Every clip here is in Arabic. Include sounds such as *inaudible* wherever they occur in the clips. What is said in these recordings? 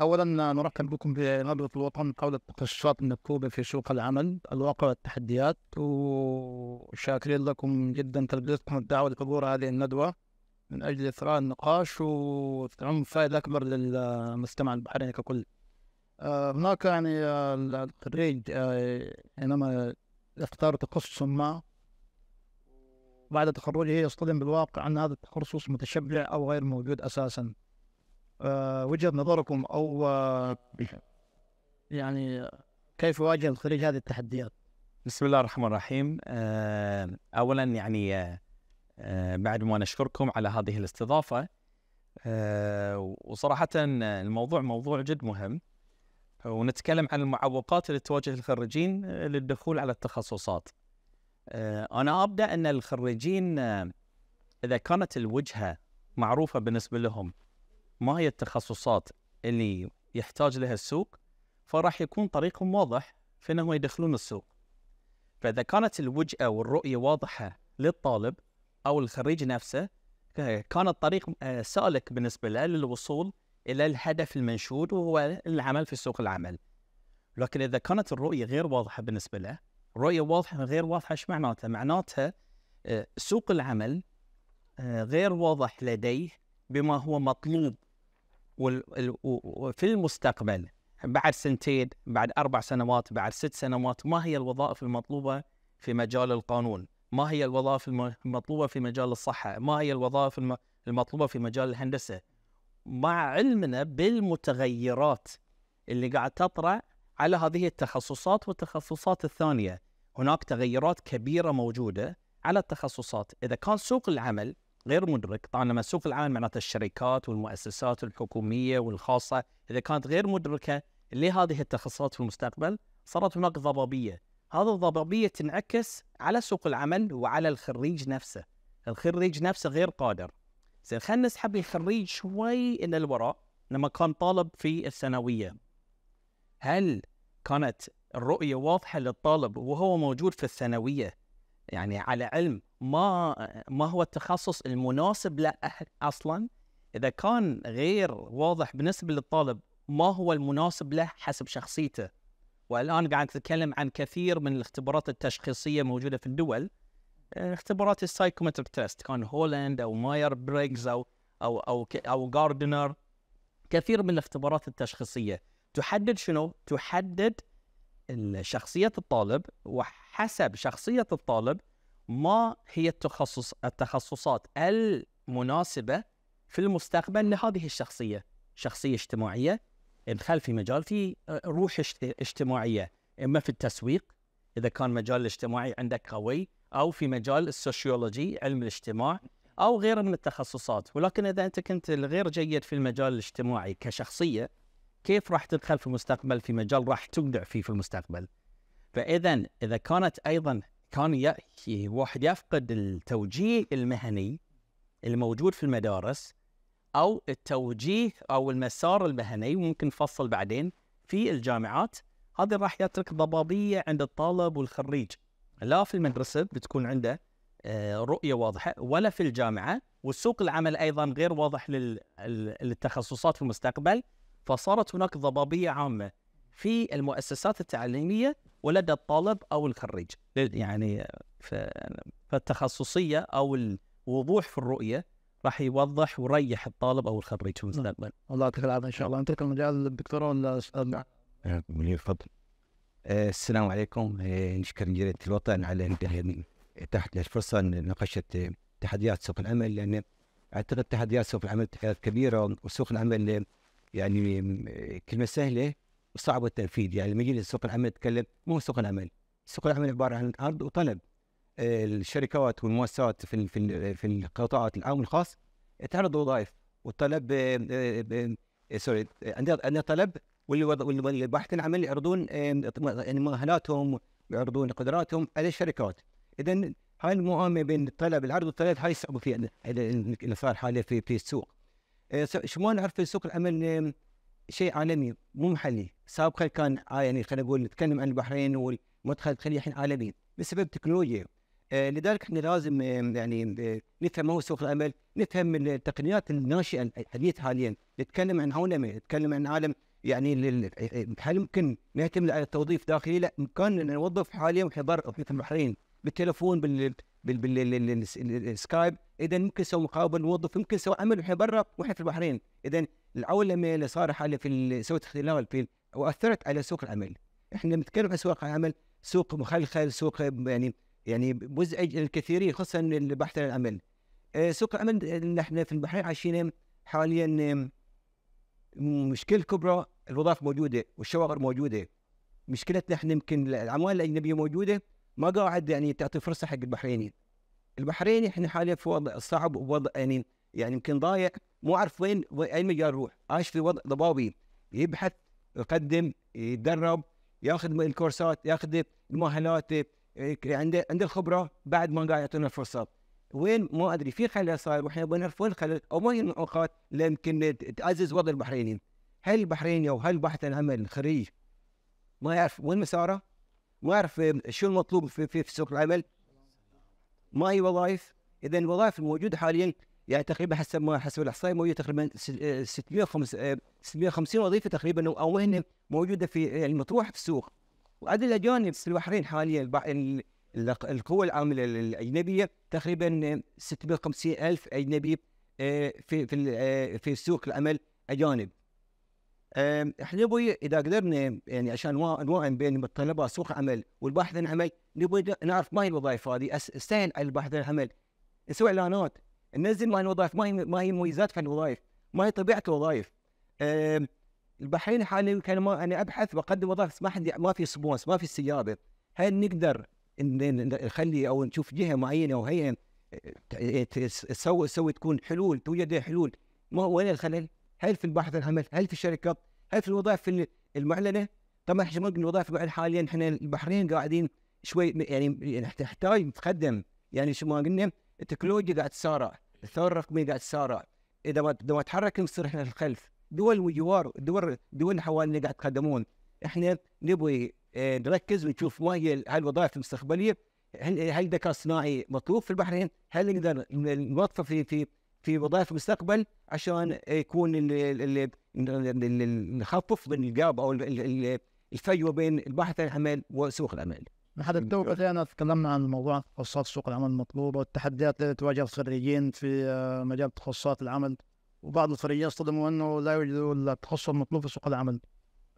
اولا نرحب بكم بنبره الوطن حول التخصصات المكتوبه في سوق العمل الواقع والتحديات وشاكرين لكم جدا تلبيتكم الدعوه لحضور هذه الندوه من اجل اثراء النقاش وتعم فائده اكبر للمجتمع البحريني ككل. آه، هناك يعني آه، الخريج حينما آه، اختار تخصص ما بعد تخرجه يصطدم بالواقع ان هذا التخصص متشبع او غير موجود اساسا آه، وجهه نظركم او آه، يعني كيف يواجه الخليج هذه التحديات؟ بسم الله الرحمن الرحيم آه، اولا يعني بعد ما نشكركم على هذه الاستضافه وصراحه الموضوع موضوع جد مهم ونتكلم عن المعوقات اللي تواجه الخريجين للدخول على التخصصات انا ابدا ان الخريجين اذا كانت الوجهه معروفه بالنسبه لهم ما هي التخصصات اللي يحتاج لها السوق فراح يكون طريقهم واضح في انهم يدخلون السوق فاذا كانت الوجهه والرؤيه واضحه للطالب او الخريج نفسه كان الطريق آه، سالك بالنسبه له للوصول الى الهدف المنشود وهو العمل في سوق العمل لكن اذا كانت الرؤيه غير واضحه بالنسبه له رؤيه واضحه غير واضحه ايش معناتها معناتها آه، سوق العمل آه، غير واضح لديه بما هو مطلوب وفي المستقبل بعد سنتين بعد أربع سنوات بعد ست سنوات ما هي الوظائف المطلوبة في مجال القانون ما هي الوظائف المطلوبة في مجال الصحة ما هي الوظائف المطلوبة في مجال الهندسة مع علمنا بالمتغيرات اللي قاعد تطرأ على هذه التخصصات والتخصصات الثانية هناك تغيرات كبيرة موجودة على التخصصات إذا كان سوق العمل غير مدرك طبعا لما سوق العمل معناته الشركات والمؤسسات الحكوميه والخاصه اذا كانت غير مدركه لهذه التخصصات في المستقبل صارت هناك ضبابيه هذه الضبابيه تنعكس على سوق العمل وعلى الخريج نفسه الخريج نفسه غير قادر زين خلينا نسحب الخريج شوي الى الوراء لما كان طالب في الثانويه هل كانت الرؤيه واضحه للطالب وهو موجود في الثانويه يعني على علم ما ما هو التخصص المناسب له اصلا اذا كان غير واضح بالنسبه للطالب ما هو المناسب له حسب شخصيته والان قاعد نتكلم عن كثير من الاختبارات التشخيصيه موجوده في الدول اختبارات السايكومتريك تيست كان هولاند او ماير بريكز او او او او جاردنر كثير من الاختبارات التشخيصيه تحدد شنو؟ تحدد شخصية الطالب وحسب شخصية الطالب ما هي التخصص التخصصات المناسبة في المستقبل لهذه الشخصية شخصية اجتماعية ادخل في مجال في روح اجتماعية إما في التسويق إذا كان مجال الاجتماعي عندك قوي أو في مجال السوشيولوجي علم الاجتماع أو غيره من التخصصات ولكن إذا أنت كنت غير جيد في المجال الاجتماعي كشخصية كيف راح تدخل في المستقبل في مجال راح تبدع فيه في المستقبل فاذا اذا كانت ايضا كان واحد يفقد التوجيه المهني الموجود في المدارس او التوجيه او المسار المهني ممكن نفصل بعدين في الجامعات هذا راح يترك ضبابيه عند الطالب والخريج لا في المدرسه بتكون عنده آه، رؤيه واضحه ولا في الجامعه وسوق العمل ايضا غير واضح للتخصصات في المستقبل فصارت هناك ضبابيه عامه في المؤسسات التعليميه ولدى الطالب او الخريج يعني فالتخصصيه او الوضوح في الرؤيه راح يوضح ويريح الطالب او الخريج في نعم. المستقبل. الله يعطيك العافيه ان شاء الله، نترك المجال للدكتوره ولا منير تفضل. آه، السلام عليكم آه، نشكر جريدة الوطن على تحت الفرصة لمناقشة تحديات سوق العمل لأن أعتقد تحديات سوق العمل تحديات كبيرة وسوق العمل يعني كلمه سهله وصعبه التنفيذ يعني لما يجي سوق العمل نتكلم مو سوق العمل سوق العمل عباره عن عرض وطلب آه، الشركات والمؤسسات في في في القطاعات العام والخاص تعرض وظائف والطلب آه، آه، سوري عندنا طلب والباحثين العمل يعرضون يعني مؤهلاتهم يعرضون قدراتهم على الشركات اذا هاي المؤامره بين الطلب العرض والطلب هاي صعبه في صار حاليا في في السوق شمون نعرف سوق العمل شيء عالمي مو محلي سابقا كان يعني خلينا نقول نتكلم عن البحرين والمدخل الخليجي الحين عالمي بسبب التكنولوجيا لذلك احنا لازم يعني نفهم هو سوق العمل نفهم التقنيات الناشئه الحديثه حاليا نتكلم عن عولمه نتكلم عن عالم يعني هل ممكن نعتمد على التوظيف داخلي؟ لا امكاننا نوظف حاليا في البحرين بالتليفون بالسكايب اذا ممكن نسوي مقابل نوظف ممكن نسوي عمل واحنا برا واحنا في البحرين اذا العولمه اللي صارت حاله في سوت اختلال في واثرت على سوق العمل احنا بنتكلم عن سوق العمل سوق مخلخل سوق يعني يعني مزعج للكثيرين خصوصا البحث عن العمل آه، سوق العمل احنا في البحرين عايشين حاليا آه، مشكلة كبرى الوظائف موجودة والشواغر موجودة مشكلتنا احنا يمكن العمالة الأجنبية موجودة ما قاعد يعني تعطي فرصة حق البحرينيين البحرين احنا حاليا في وضع صعب ووضع يعني يعني يمكن ضايع مو عارف وين اي مجال يروح عايش في وضع ضبابي يبحث يقدم يتدرب ياخذ الكورسات ياخذ المؤهلات عنده عنده الخبره بعد ما قاعد يعطونا الفرصه وين ما ادري في خلل صاير واحنا نبغى نعرف وين الخلل او ما هي النقاط اللي يمكن تعزز وضع البحرينيين هل البحريني او هل باحث العمل الخريج ما يعرف وين مساره ما يعرف شو المطلوب في, في, في سوق العمل ما هي وظائف؟ اذا الوظائف الموجوده حاليا يعني تقريبا حسب ما حسب الاحصائيه موجوده تقريبا 650 آه، آه، وظيفه تقريبا او مهنه موجوده في يعني مطروحه في السوق وعدد الاجانب في البحرين حاليا القوى العامله الاجنبيه تقريبا 650 الف اجنبي آه، في في في سوق العمل اجانب احنا نبغي اذا قدرنا يعني عشان نوائم بين الطلبه سوق عمل والباحث عن عمل نبغي نعرف ما هي الوظائف هذه استعين على الباحث عن عمل نسوي اعلانات ننزل ما هي الوظائف ما هي ما هي مميزات في الوظائف ما هي طبيعه الوظائف البحرين حاليا كان ما انا ابحث واقدم وظائف ما حد ما في سبونس ما في استجابه هل نقدر نخلي او نشوف جهه معينه او هيئه آه، تسوي تسوي تكون حلول توجد حلول ما وين الخلل؟ هل في البحث العمل هل في الشركات هل في الوظائف المعلنه طبعا احنا ممكن الوظائف المعلنه حاليا احنا البحرين قاعدين شوي يعني تحتاج يعني تتقدم يعني شو ما قلنا التكنولوجيا قاعد تسارع الثوره الرقميه قاعد تسارع اذا ما اذا ما تحرك نصير احنا الخلف دول وجوار دول دول حوالينا قاعد تقدمون، احنا نبغي آه، نركز ونشوف ما هي الوظائف المستقبليه هل هل الذكاء الصناعي مطلوب في البحرين؟ هل نقدر نوظفه في في في وظائف المستقبل عشان يكون نخفف من الجاب او الفجوه بين البحث عن العمل وسوق العمل. نحن تو بدينا تكلمنا عن موضوع تخصصات سوق العمل المطلوبة والتحديات التي تواجه الخريجين في آه، مجال تخصصات العمل وبعض الخريجين اصطدموا أنه لا يوجدوا التخصص المطلوب في سوق العمل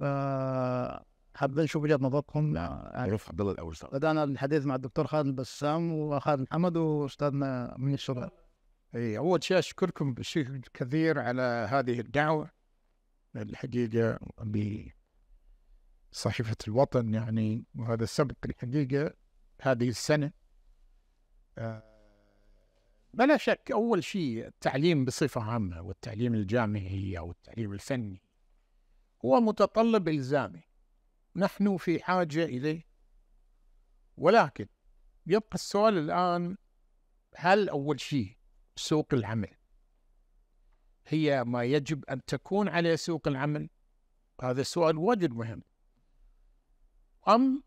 آه، حابين نشوف وجهة نظركم نعم عرف عبد الله الأول بدأنا الحديث مع الدكتور خالد البسام وخالد محمد وأستاذنا من الشرطه اي اول شيء اشكركم بشكل كثير على هذه الدعوه الحقيقه بصحيفه الوطن يعني وهذا السبق الحقيقه هذه السنه آه، بلا شك اول شيء التعليم بصفه عامه والتعليم الجامعي او التعليم الفني هو متطلب الزامي نحن في حاجه اليه ولكن يبقى السؤال الان هل اول شيء سوق العمل هي ما يجب أن تكون عليه سوق العمل هذا سؤال واجد مهم أم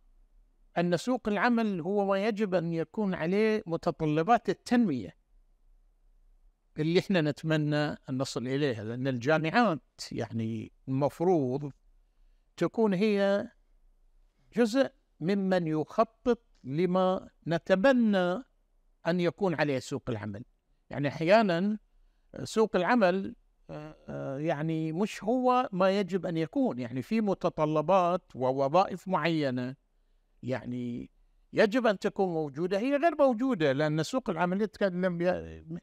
أن سوق العمل هو ما يجب أن يكون عليه متطلبات التنمية اللي احنا نتمنى أن نصل إليها لأن الجامعات يعني المفروض تكون هي جزء ممن يخطط لما نتمنى أن يكون عليه سوق العمل يعني احيانا سوق العمل آه، آه، يعني مش هو ما يجب ان يكون يعني في متطلبات ووظائف معينه يعني يجب ان تكون موجوده هي غير موجوده لان سوق العمل يتكلم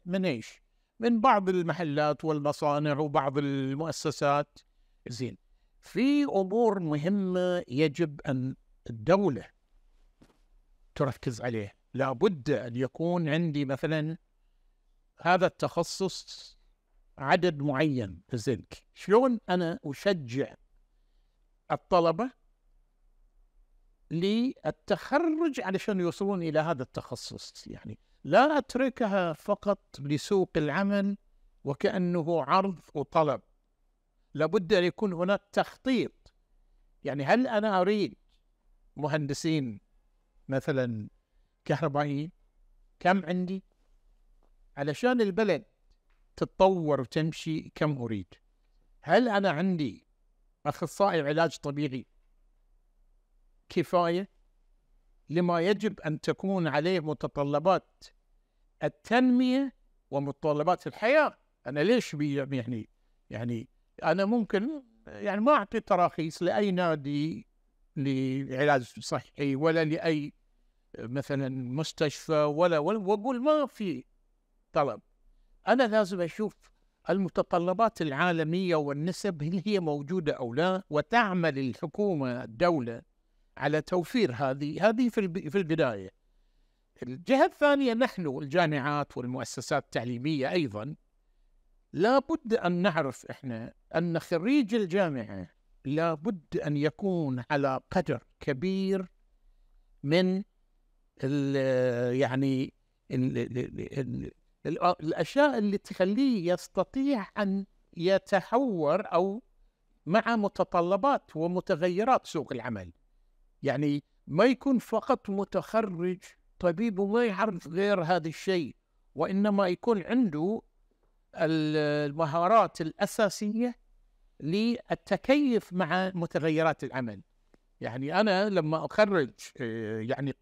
من ايش؟ من بعض المحلات والمصانع وبعض المؤسسات زين في امور مهمه يجب ان الدوله تركز عليه لابد ان يكون عندي مثلا هذا التخصص عدد معين في الزنك شلون أنا أشجع الطلبة للتخرج علشان يوصلون إلى هذا التخصص يعني لا أتركها فقط لسوق العمل وكأنه عرض وطلب لابد أن يكون هناك تخطيط يعني هل أنا أريد مهندسين مثلا كهربائيين كم عندي علشان البلد تتطور وتمشي كم أريد هل أنا عندي أخصائي علاج طبيعي كفاية لما يجب أن تكون عليه متطلبات التنمية ومتطلبات الحياة أنا ليش يعني يعني أنا ممكن يعني ما أعطي تراخيص لأي نادي لعلاج صحي ولا لأي مثلا مستشفى ولا ولا وأقول ما في الطلب أنا لازم أشوف المتطلبات العالمية والنسب هل هي موجودة أو لا وتعمل الحكومة الدولة على توفير هذه هذه في في البداية الجهة الثانية نحن الجامعات والمؤسسات التعليمية أيضا لابد أن نعرف إحنا أن خريج الجامعة لابد أن يكون على قدر كبير من ال يعني ال آه، الاشياء اللي تخليه يستطيع ان يتحور او مع متطلبات ومتغيرات سوق العمل يعني ما يكون فقط متخرج طبيب وما يعرف غير هذا الشيء وانما يكون عنده المهارات الاساسيه للتكيف مع متغيرات العمل يعني انا لما اخرج آه، يعني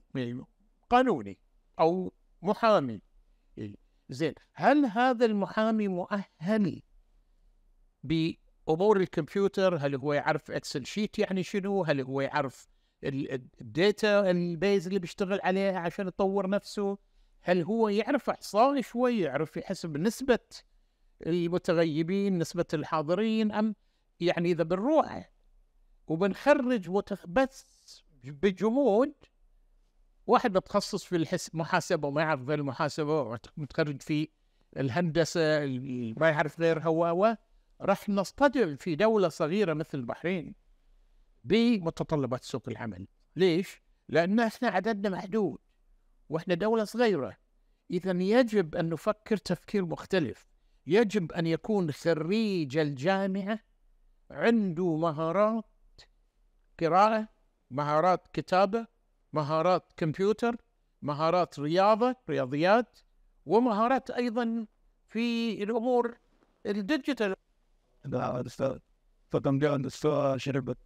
قانوني او محامي زين هل هذا المحامي مؤهل بامور الكمبيوتر؟ هل هو يعرف اكسل شيت يعني شنو؟ هل هو يعرف الداتا البيز اللي بيشتغل عليها عشان يطور نفسه؟ هل هو يعرف احصائي شوي يعرف يحسب نسبه المتغيبين نسبه الحاضرين ام يعني اذا بنروح وبنخرج بس بجمود واحد متخصص في الحس محاسبه وما يعرف غير المحاسبه متخرج في الهندسه ما يعرف غير هو راح نصطدم في دوله صغيره مثل البحرين بمتطلبات سوق العمل ليش؟ لأن احنا عددنا محدود واحنا دولة صغيرة إذا يجب أن نفكر تفكير مختلف يجب أن يكون خريج الجامعة عنده مهارات قراءة مهارات كتابة مهارات كمبيوتر مهارات رياضة رياضيات ومهارات أيضا في الأمور الديجيتال لا أستاذ فكم جاء شربت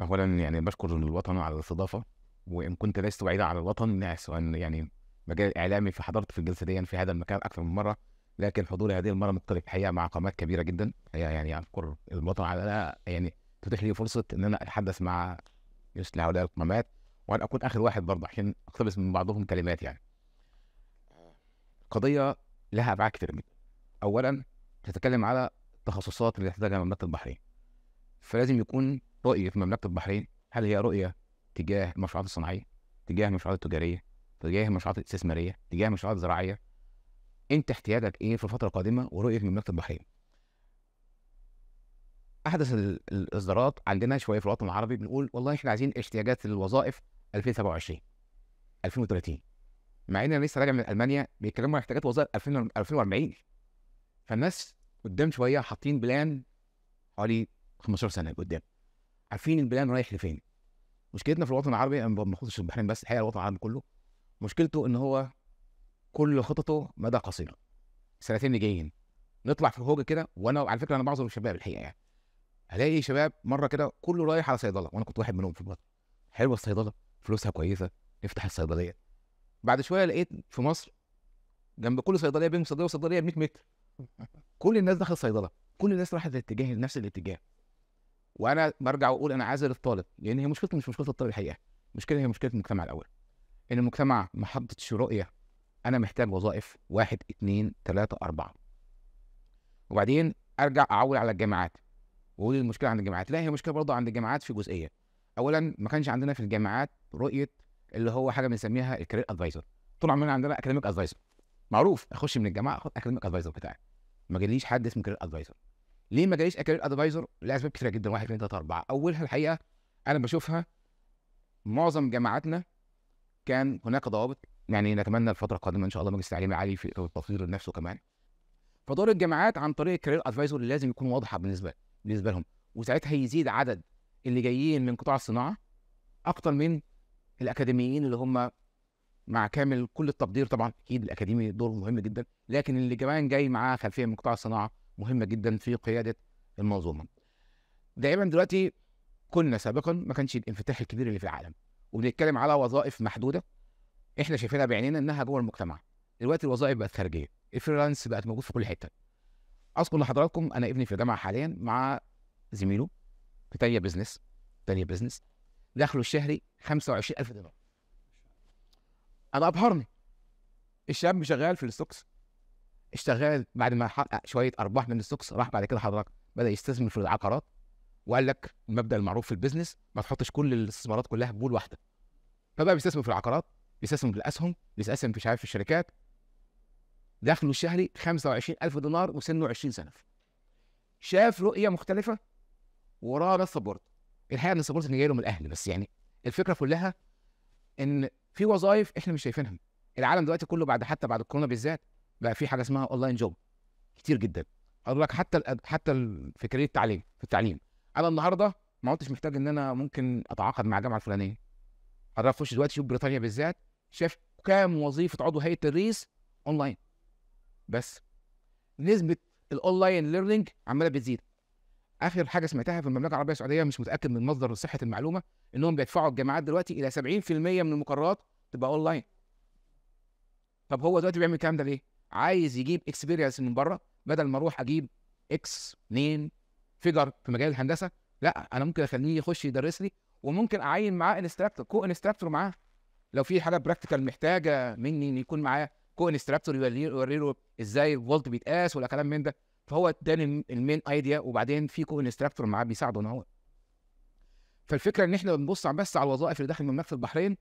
أولا يعني بشكر الوطن على الاستضافة وإن كنت لست بعيدا عن الوطن يعني مجال إعلامي فحضرت في الجلسة دي يعني في هذا المكان أكثر من مرة لكن حضوري هذه المرة مختلف الحقيقة مع قامات كبيرة جدا يعني أشكر الوطن على يعني تتيح لي فرصة إن أنا أتحدث مع مثل هؤلاء القامات وانا اكون اخر واحد برضه عشان اقتبس من بعضهم كلمات يعني آه. قضيه لها ابعاد كتير جدا اولا تتكلم على التخصصات اللي تحتاجها مملكه البحرين فلازم يكون رؤيه مملكه البحرين هل هي رؤيه تجاه المشروعات الصناعيه تجاه المشروعات التجاريه تجاه المشروعات الاستثماريه تجاه المشروعات الزراعيه انت احتياجك ايه في الفتره القادمه ورؤيه مملكه البحرين احدث الاصدارات عندنا شويه في الوطن العربي بنقول والله احنا عايزين احتياجات الوظائف 2027 2030 مع ان انا لسه راجع من المانيا بيتكلموا عن احتياجات وظائف 2040 فالناس قدام شويه حاطين بلان حوالي 15 سنه قدام عارفين البلان رايح لفين مشكلتنا في الوطن العربي انا ما بخصش البحرين بس الحقيقه الوطن العربي كله مشكلته ان هو كل خططه مدى قصير السنتين اللي جايين نطلع في هوجه كده وانا على فكره انا معظم الشباب الحقيقه يعني الاقي شباب مره كده كله رايح على صيدله وانا كنت واحد منهم في الوقت حلوه الصيدله فلوسها كويسه نفتح الصيدليه بعد شويه لقيت في مصر جنب كل صيدليه بين صيدليه وصيدليه ب 100 متر *laughs* كل الناس دخلت صيدله كل الناس راحت الاتجاه نفس الاتجاه وانا برجع واقول انا عازل الطالب لان هي مشكلته مش مشكله الطالب الحقيقه المشكله هي مشكله المجتمع الاول ان المجتمع ما حطتش رؤيه انا محتاج وظائف واحد اثنين ثلاثه اربعه وبعدين ارجع اعول على الجامعات واقول المشكله عند الجامعات لا هي مشكله برضه عند الجامعات في جزئيه اولا ما كانش عندنا في الجامعات رؤيه اللي هو حاجه بنسميها الكارير ادفايزر طول عمرنا عندنا اكاديميك ادفايزر معروف اخش من الجامعه اخد اكاديميك ادفايزر بتاعي ما جاليش حد اسمه كارير ادفايزر ليه ما جاليش كارير ادفايزر لاسباب كتيره جدا واحد اثنين ثلاثه اربعه اولها الحقيقه انا بشوفها معظم جامعاتنا كان هناك ضوابط يعني نتمنى الفتره القادمه ان شاء الله مجلس التعليم العالي في التطوير نفسه كمان فدور الجامعات عن طريق الكارير ادفايزر لازم يكون واضحه بالنسبه بالنسبه لهم وساعتها يزيد عدد اللي جايين من قطاع الصناعه اكتر من الاكاديميين اللي هم مع كامل كل التقدير طبعا اكيد الاكاديمي دوره مهم جدا لكن اللي كمان جاي معاه خلفيه من قطاع الصناعه مهمه جدا في قياده المنظومه. دائما دلوقتي كنا سابقا ما كانش الانفتاح الكبير اللي في العالم وبنتكلم على وظائف محدوده احنا شايفينها بعينينا انها جوه المجتمع. دلوقتي الوظائف بقت خارجيه، الفريلانس بقت موجود في كل حته. اذكر لحضراتكم انا ابني في الجامعه حاليا مع زميله في تانية بزنس تانية بزنس دخله الشهري 25000 دولار انا ابهرني الشاب شغال في الستوكس اشتغل بعد ما حقق شويه ارباح من الستوكس راح بعد كده حضرتك بدا يستثمر في العقارات وقال لك المبدا المعروف في البيزنس ما تحطش كل الاستثمارات كلها في بول واحده فبقى بيستثمر في العقارات بيستثمر في الاسهم بيستثمر في مش عارف في الشركات دخله الشهري 25000 دولار وسنه 20 سنه شاف رؤيه مختلفه وراه ناس سبورت الحقيقه ان السبورت اللي جاي له من الاهل بس يعني الفكره كلها ان في وظائف احنا مش شايفينها العالم دلوقتي كله بعد حتى بعد الكورونا بالذات بقى في حاجه اسمها اونلاين جوب كتير جدا اقول لك حتى حتى في كارير التعليم في التعليم انا النهارده ما كنتش محتاج ان انا ممكن اتعاقد مع الجامعه الفلانيه حضرتك خش دلوقتي شوف بريطانيا بالذات شاف كام وظيفه عضو هيئه الرئيس اونلاين بس نسبه الاونلاين ليرنينج عماله بتزيد اخر حاجه سمعتها في المملكه العربيه السعوديه مش متاكد من مصدر صحه المعلومه انهم بيدفعوا الجامعات دلوقتي الى 70% من المقررات تبقى اونلاين طب هو دلوقتي بيعمل الكلام ده ليه عايز يجيب اكسبيرينس من بره بدل ما اروح اجيب اكس اثنين فيجر في مجال الهندسه لا انا ممكن اخليه يخش يدرس لي وممكن اعين معاه انستراكتور كو انستراكتور معاه لو في حاجه براكتيكال محتاجه مني ان يكون معاه كو انستراكتور يوري له ازاي الفولت بيتقاس ولا كلام من ده فهو اداني المين ايديا وبعدين في كو انستراكتور معاه بيساعده ان هو فالفكره ان احنا بنبص بس على الوظائف اللي داخل مملكه البحرين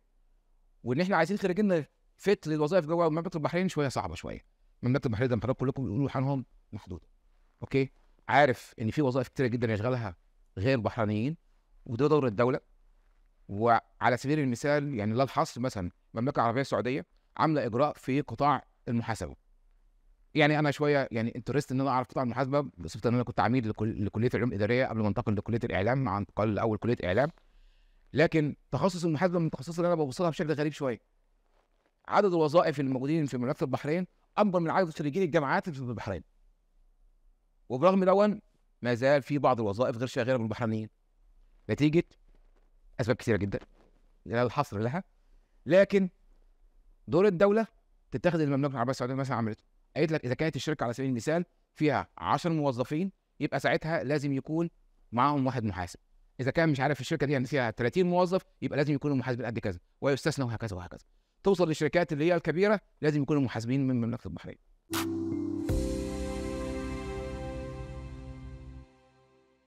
وان احنا عايزين خريجين فت للوظائف جوه مملكه البحرين شويه صعبه شويه مملكه البحرين ده حضرتك كلكم بيقولوا حالهم محدوده اوكي عارف ان في وظائف كتيره جدا يشغلها غير بحرانيين وده دور الدوله وعلى سبيل المثال يعني لا الحصر مثلا المملكه العربيه السعوديه عامله اجراء في قطاع المحاسبه يعني انا شويه يعني انترست ان انا اعرف قطاع المحاسبه بصفه ان انا كنت عميد لكليه العلوم الاداريه قبل ما انتقل لكليه الاعلام مع انتقال الاول كليه اعلام لكن تخصص المحاسبه من التخصصات اللي انا ببص لها بشكل غريب شويه عدد الوظائف الموجودين في مملكه البحرين اكبر من عدد خريجين الجامعات في البحرين وبرغم دون ما زال في بعض الوظائف غير شاغره بالبحرينيين نتيجه اسباب كثيره جدا لا الحصر لها لكن دور الدوله تتخذ المملكه العربيه السعوديه مثلا عملته قالت لك اذا كانت الشركه على سبيل المثال فيها 10 موظفين يبقى ساعتها لازم يكون معاهم واحد محاسب اذا كان مش عارف الشركه دي يعني فيها 30 موظف يبقى لازم يكون المحاسب قد كذا ويستثنى وهكذا وهكذا توصل للشركات اللي هي الكبيره لازم يكونوا محاسبين من المملكه البحرين